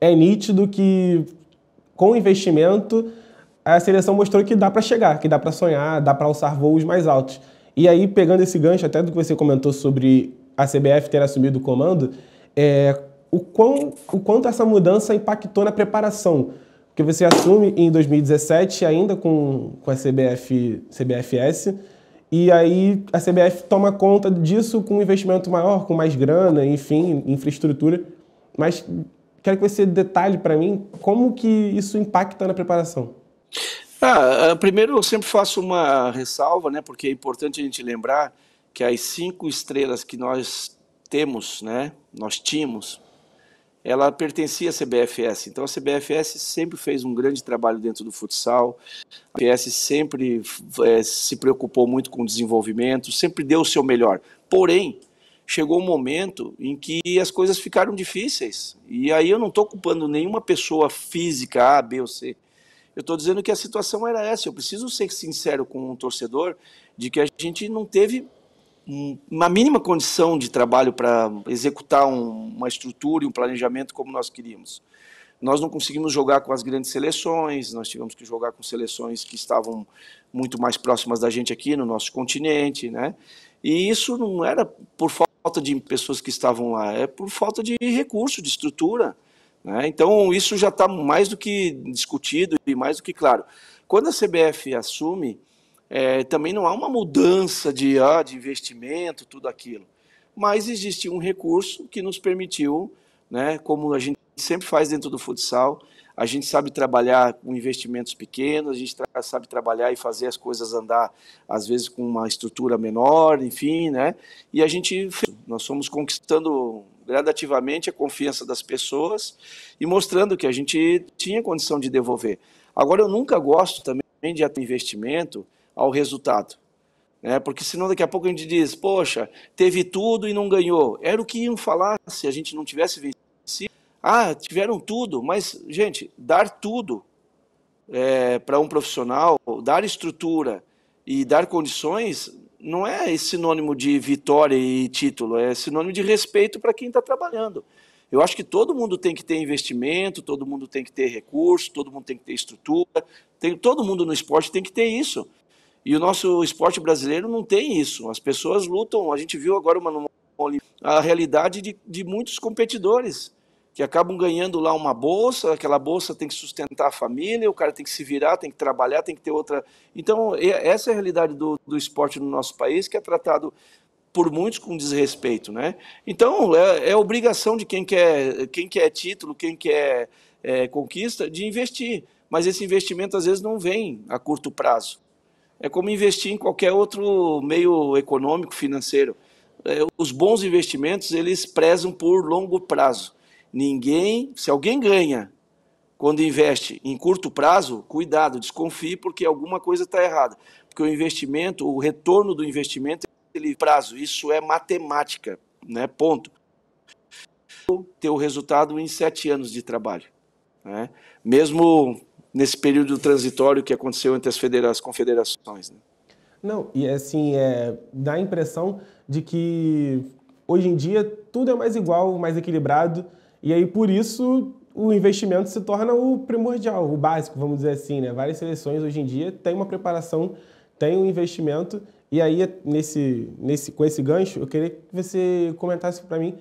é nítido que com investimento a seleção mostrou que dá para chegar, que dá para sonhar, dá para alçar voos mais altos. E aí, pegando esse gancho até do que você comentou sobre a CBF ter assumido o comando, é, o, quão, o quanto essa mudança impactou na preparação? Porque você assume em 2017, ainda com, com a CBF, CBFS, e aí a CBF toma conta disso com um investimento maior, com mais grana, enfim, infraestrutura. Mas Quero que você detalhe para mim como que isso impacta na preparação. Ah, ah, primeiro, eu sempre faço uma ressalva, né, porque é importante a gente lembrar que as cinco estrelas que nós temos, né, nós tínhamos, ela pertencia à CBFS. Então a CBFS sempre fez um grande trabalho dentro do futsal. A CBFS sempre é, se preocupou muito com o desenvolvimento, sempre deu o seu melhor. Porém, chegou um momento em que as coisas ficaram difíceis. E aí eu não estou culpando nenhuma pessoa física A, B ou C. Eu estou dizendo que a situação era essa. Eu preciso ser sincero com o um torcedor de que a gente não teve uma mínima condição de trabalho para executar um, uma estrutura e um planejamento como nós queríamos. Nós não conseguimos jogar com as grandes seleções, nós tivemos que jogar com seleções que estavam muito mais próximas da gente aqui no nosso continente, né? E isso não era por falta falta de pessoas que estavam lá, é por falta de recurso, de estrutura. Né? Então, isso já está mais do que discutido e mais do que claro. Quando a CBF assume, é, também não há uma mudança de, ah, de investimento, tudo aquilo. Mas existe um recurso que nos permitiu, né, como a gente sempre faz dentro do futsal, a gente sabe trabalhar com investimentos pequenos, a gente tra sabe trabalhar e fazer as coisas andar, às vezes, com uma estrutura menor, enfim, né? E a gente, nós somos conquistando gradativamente a confiança das pessoas e mostrando que a gente tinha condição de devolver. Agora, eu nunca gosto também de investimento ao resultado. Né? Porque senão daqui a pouco a gente diz, poxa, teve tudo e não ganhou. Era o que iam falar se a gente não tivesse vencido ah, tiveram tudo, mas, gente, dar tudo é, para um profissional, dar estrutura e dar condições não é sinônimo de vitória e título, é sinônimo de respeito para quem está trabalhando. Eu acho que todo mundo tem que ter investimento, todo mundo tem que ter recurso, todo mundo tem que ter estrutura, tem, todo mundo no esporte tem que ter isso. E o nosso esporte brasileiro não tem isso. As pessoas lutam, a gente viu agora uma, uma a realidade de, de muitos competidores que acabam ganhando lá uma bolsa, aquela bolsa tem que sustentar a família, o cara tem que se virar, tem que trabalhar, tem que ter outra. Então, essa é a realidade do, do esporte no nosso país, que é tratado por muitos com desrespeito, né? Então, é, é obrigação de quem quer, quem quer título, quem quer é, conquista, de investir. Mas esse investimento, às vezes, não vem a curto prazo. É como investir em qualquer outro meio econômico, financeiro. É, os bons investimentos, eles prezam por longo prazo. Ninguém, se alguém ganha quando investe em curto prazo, cuidado, desconfie porque alguma coisa está errada. Porque o investimento, o retorno do investimento é ele prazo, isso é matemática, né? Ponto. Ter o resultado em sete anos de trabalho, né? Mesmo nesse período transitório que aconteceu entre as, federa as confederações. Né? Não, e é assim, é, dá a impressão de que hoje em dia tudo é mais igual, mais equilibrado, e aí, por isso, o investimento se torna o primordial, o básico, vamos dizer assim. Né? Várias seleções hoje em dia têm uma preparação, têm um investimento. E aí, nesse, nesse, com esse gancho, eu queria que você comentasse para mim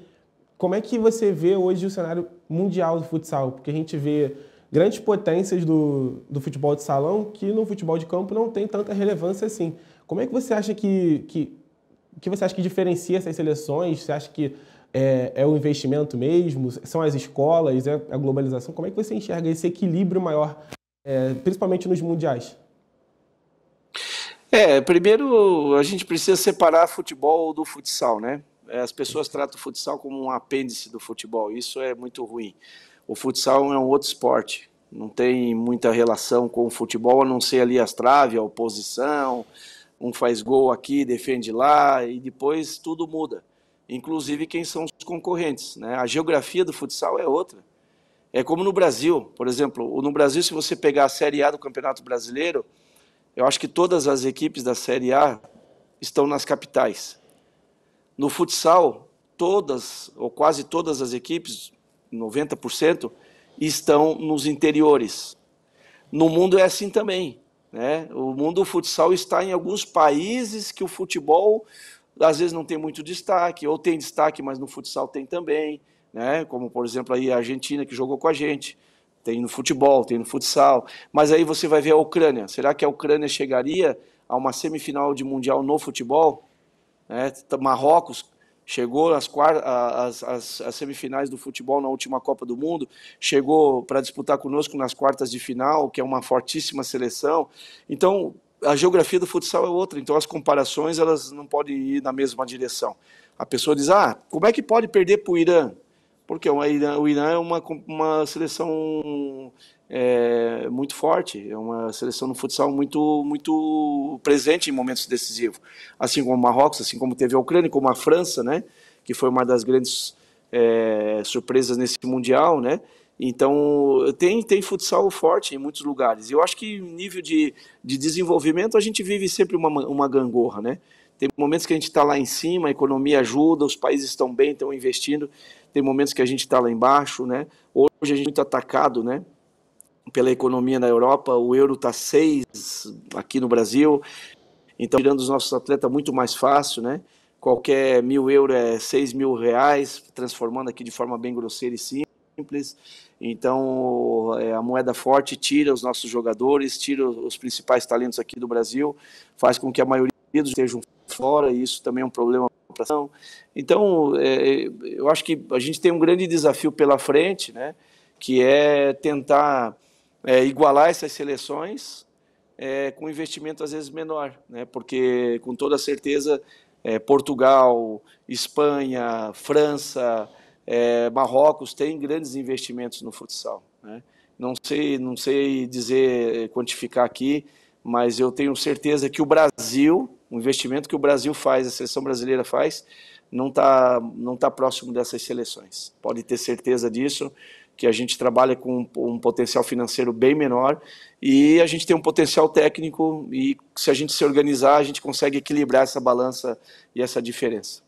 como é que você vê hoje o cenário mundial do futsal, porque a gente vê grandes potências do, do futebol de salão que no futebol de campo não tem tanta relevância assim. Como é que você acha que, que, que você acha que diferencia essas seleções? Você acha que é, é o investimento mesmo? São as escolas? É a globalização? Como é que você enxerga esse equilíbrio maior, é, principalmente nos mundiais? É, primeiro a gente precisa separar futebol do futsal, né? É, as pessoas tratam o futsal como um apêndice do futebol, isso é muito ruim. O futsal é um outro esporte, não tem muita relação com o futebol, a não ser ali as traves, a oposição, um faz gol aqui, defende lá, e depois tudo muda inclusive quem são os concorrentes. Né? A geografia do futsal é outra. É como no Brasil, por exemplo, no Brasil, se você pegar a Série A do Campeonato Brasileiro, eu acho que todas as equipes da Série A estão nas capitais. No futsal, todas, ou quase todas as equipes, 90%, estão nos interiores. No mundo é assim também. Né? O mundo do futsal está em alguns países que o futebol às vezes não tem muito destaque, ou tem destaque, mas no futsal tem também, né? como por exemplo aí a Argentina que jogou com a gente, tem no futebol, tem no futsal, mas aí você vai ver a Ucrânia, será que a Ucrânia chegaria a uma semifinal de mundial no futebol? Né? Marrocos chegou às, quartas, às, às, semifinais do futebol na última Copa do Mundo, chegou para disputar conosco nas quartas de final, que é uma fortíssima seleção. Então, a geografia do futsal é outra, então as comparações elas não podem ir na mesma direção. A pessoa diz, ah, como é que pode perder para o Irã? Porque o Irã, é uma, uma seleção é, muito forte, é uma seleção no futsal muito, muito presente em momentos decisivos. Assim como o Marrocos, assim como teve a Ucrânia, como a França, né, que foi uma das grandes é, surpresas nesse Mundial, né, então, tem, tem futsal forte em muitos lugares. Eu acho que nível de, de desenvolvimento, a gente vive sempre uma, uma gangorra, né? Tem momentos que a gente está lá em cima, a economia ajuda, os países estão bem, estão investindo. Tem momentos que a gente está lá embaixo, né? Hoje a gente é muito atacado, né? Pela economia na Europa, o euro está seis aqui no Brasil. Então, tirando os nossos atletas, muito mais fácil, né? Qualquer mil euro é seis mil reais, transformando aqui de forma bem grosseira e simples. Então, é, a moeda forte tira os nossos jogadores, tira os principais talentos aqui do Brasil, faz com que a maioria dos estejam fora, e isso também é um problema para a Então, é, eu acho que a gente tem um grande desafio pela frente, né, que é tentar é, igualar essas seleções é, com investimento às vezes menor, né, porque com toda certeza é, Portugal, Espanha, França, é, Marrocos tem grandes investimentos no futsal. Né? Não sei, não sei dizer eh, quantificar aqui, mas eu tenho certeza que o Brasil, o investimento que o Brasil faz, a seleção brasileira faz, não está não tá próximo dessas seleções. Pode ter certeza disso, que a gente trabalha com um, um potencial financeiro bem menor e a gente tem um potencial técnico e se a gente se organizar, a gente consegue equilibrar essa balança e essa diferença.